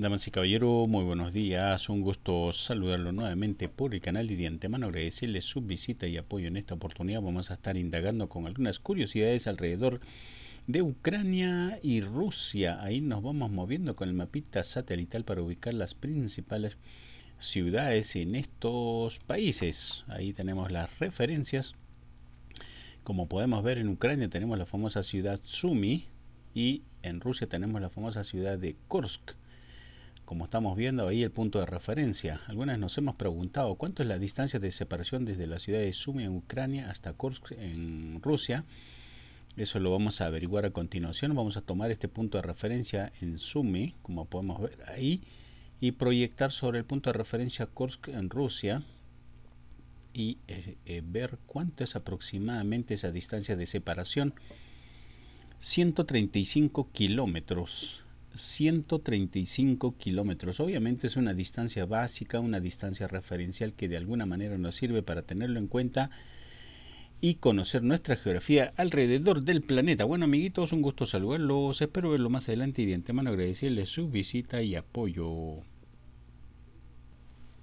Damas y caballeros, muy buenos días. Un gusto saludarlo nuevamente por el canal y de antemano agradecerles su visita y apoyo en esta oportunidad. Vamos a estar indagando con algunas curiosidades alrededor de Ucrania y Rusia. Ahí nos vamos moviendo con el mapita satelital para ubicar las principales ciudades en estos países. Ahí tenemos las referencias. Como podemos ver en Ucrania tenemos la famosa ciudad Sumy y en Rusia tenemos la famosa ciudad de Kursk como estamos viendo ahí el punto de referencia. Algunas nos hemos preguntado cuánto es la distancia de separación desde la ciudad de Sumy en Ucrania hasta Kursk en Rusia. Eso lo vamos a averiguar a continuación. Vamos a tomar este punto de referencia en Sumy, como podemos ver ahí, y proyectar sobre el punto de referencia Kursk en Rusia y eh, eh, ver cuánto es aproximadamente esa distancia de separación. 135 kilómetros 135 kilómetros. Obviamente es una distancia básica, una distancia referencial que de alguna manera nos sirve para tenerlo en cuenta y conocer nuestra geografía alrededor del planeta. Bueno amiguitos, un gusto saludarlos, espero verlo más adelante y de antemano agradecerles su visita y apoyo.